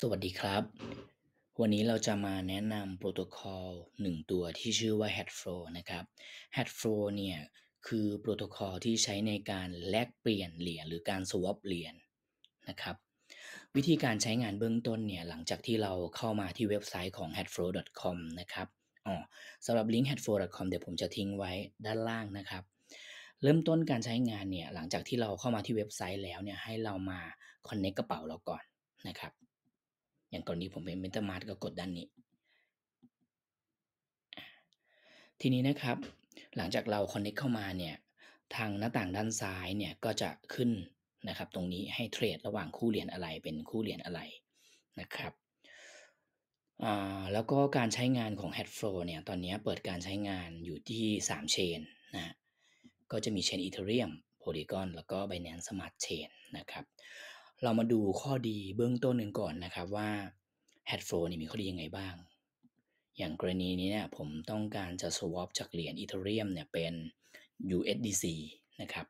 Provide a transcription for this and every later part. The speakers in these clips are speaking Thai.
สวัสดีครับ วันนี้เราจะมาแนะนำโปรโตคอล1 ตัวที่ชื่อว่า h a d f l o w นะครับ h a d f l o w เนี่ย คือโปรโตคอลที่ใช้ในการแลกเปลี่ยนเหรียญหรือการ swap เหรียญนะครับ วิธีการใช้งานเบื้องต้นเนี่ยหลังจากที่เราเข้ามาที่เว็บไซต์ของ h a d f l o w c o m นะครับอ๋อสำหรับลิงก์ h a d f l o w c o m เดี๋ยวผมจะทิ้งไว้ด้านล่างนะครับ เริ่มต้นการใช้งานเนี่ยหลังจากที่เราเข้ามาที่เว็บไซต์แล้วเนี่ยให้เรามา connect กระเป๋าเราก่อนนะครับกรณีผมเป็นเ e t a มา s k ก็กดด้านนี้ ทีนี้นะครับ หลังจากเราคอนเน็กเข้ามาเนี่ย ทางหน้าต่างด้านซ้ายเนี่ย ก็จะขึ้นนะครับ ตรงนี้ให้เทรดระหว่างคู่เหรียญอะไรเป็นคู่เหรียญอะไรนะครับ แล้วก็การใช้งานของ Headflow เนี่ย ตอนนี้เปิดการใช้งานอยู่ที่ 3เชนนะก็จะมีเชนอี e t h e รี u มโพล y g o นแล้วก็ Binance Smart Chain นะครับเรามาดูข้อดีเบื้องต้นหนึ่งก่อนนะครับว่า head flow นี่มีข้อดียังไงบ้าง อย่างกรณีนี้เนี่ยผมต้องการจะ swap จากเหรียญอีเทเรียมเนี่ยเป็น USDC นะครับ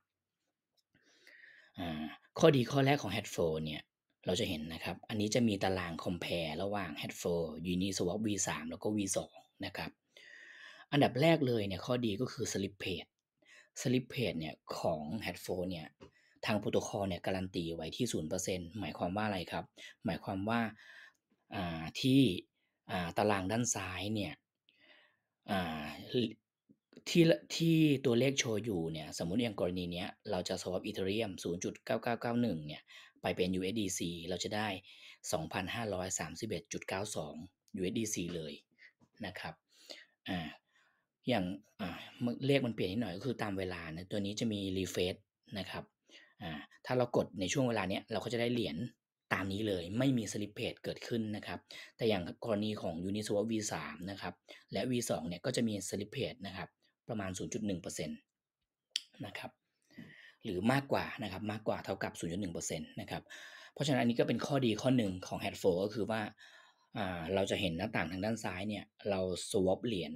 ข้อดีข้อแรกของ head flow เนี่ย เราจะเห็นนะครับ อันนี้จะมีตาราง compare ระหว่าง head flow Uniswap V3 แล้วก็ V2 นะครับ อันดับแรกเลยเนี่ยข้อดีก็คือ slip page slip page เนี่ยของ head flow เนี่ยทางโปรโตคอลเนี่ยการันตีไว้ที่ 0%หมายความว่าอะไรครับ หมายความว่าที่ตารางด้านซ้ายเนี่ยที่ที่ตัวเลขโชว์อยู่เนี่ย สมมุติอย่างกรณีเนี้ย เราจะ swap ีเทเรียม0.9991เนี่ยไปเป็น USDC เราจะได้ 2,531.92 USDC เลยนะครับอ่าอย่างอ่าเลขมันเปลี่ยนนิดหน่อยก็คือตามเวลานะตัวนี้จะมีรีเฟซนะครับถ้าเรากดในช่วงเวลาเนี้ยเราก็จะได้เหรียญตามนี้เลย ไม่มีสลิปเพจเกิดขึ้นนะครับ แต่อย่างกรณีของ Uniswap V3 นะครับและ V2 เนี่ยก็จะมีสลิปเพจนะครับประมาณ 0.1%นะครับหรือมากกว่านะครับมากกว่าเท่ากับ 0.1%นะครับเพราะฉะนั้นอันนี้ก็เป็นข้อดีข้อหนึ่งของ h a d f o ก็คือว่าเราจะเห็นหน้าต่างทางด้านซ้ายเนี่ยเราสวอปเหรียญ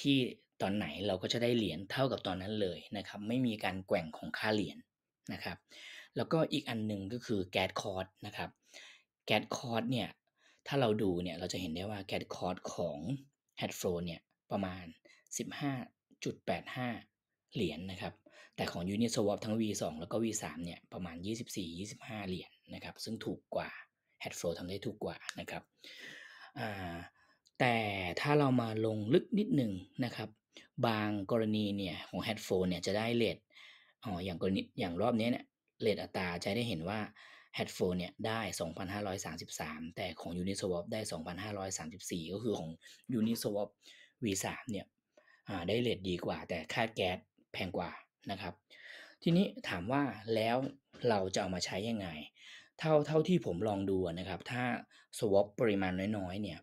ที่ตอนไหนเราก็จะได้เหรียญเท่ากับตอนนั้นเลยนะครับไม่มีการแกว่งของค่าเหรียญนะครับแล้วก็อีกอันหนึ่งก็คือแก๊สคอร์ดนะครับแก๊สคอร์ดเนี่ยถ้าเราดูเนี่ยเราจะเห็นได้ว่าแก๊สคอร์ดของแฮดโฟนเนี่ยประมาณ 15.85 เหรียญนนะครับแต่ของยูนิสวอปทั้ง V2 แล้วก็ V3 เนี่ยประมาณ 24-25 เหรียญนนะครับซึ่งถูกกว่า h a d f l o w ทำได้ถูกกว่านะครับแต่ถ้าเรามาลงลึกนิดหนึ่งนะครับบางกรณีเนี่ยของ h a d f l o w เนี่ยจะได้เลทอ๋ออย่างกรณีอย่างรอบนี้เนี่ยเลดอัตราใช้ได้เห็นว่า h a d f o n เนี่ยได้ 2,533 แต่ของ Uniswap ได้ 2,534 ก็คือของ Uniswap V3 เนี่ยได้เลดดีกว่า แต่ค่าแก๊สแพงกว่านะครับ ทีนี้ถามว่าแล้วเราจะเอามาใช้ยังไง เท่าเท่าที่ผมลองดูนะครับ ถ้า swap ปริมาณน้อยๆ เนี่ย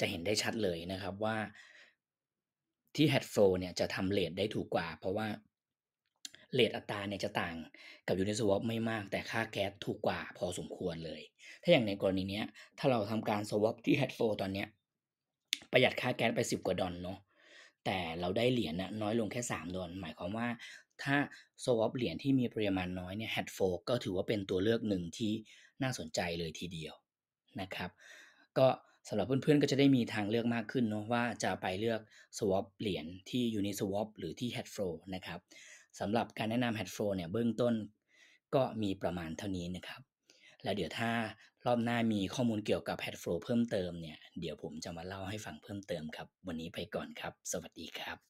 จะเห็นได้ชัดเลยนะครับว่า ที่ h e a d f o เนี่ยจะทำเลทได้ถูกกว่า เพราะว่าเลทอัตราเนี่ยจะต่างกับยูนิสวอปไม่มาก แต่ค่าแก๊สถูกกว่าพอสมควรเลย ถ้าอย่างในกรณีเนี้ย ถ้าเราทำการสวอปที่แฮตโฟตอนเนี้ยประหยัดค่าแก๊สไป 10 กว่า ดอลเนาะแต่เราได้เหรียญนะน้อยลงแค่ 3 ดอลหมายความว่าถ้าสวอปเหรียญที่มีปริมาณน้อยเนี่ยแฮตโฟก็ถือว่าเป็นตัวเลือกหนึ่งที่น่าสนใจเลยทีเดียวนะครับ ก็สำหรับเพื่อนๆ ก็จะได้มีทางเลือกมากขึ้นเนาะว่าจะไปเลือก swap เหรียญที่ Uniswap หรือที่ h a d f l o w นะครับสำหรับการแนะนำ Headflow เนี่ยเบื้องต้นก็มีประมาณเท่านี้นะครับ แล้วเดี๋ยวถ้ารอบหน้ามีข้อมูลเกี่ยวกับ Headflow เพิ่มเติมเนี่ย เดี๋ยวผมจะมาเล่าให้ฟังเพิ่มเติมครับ วันนี้ไปก่อนครับ สวัสดีครับ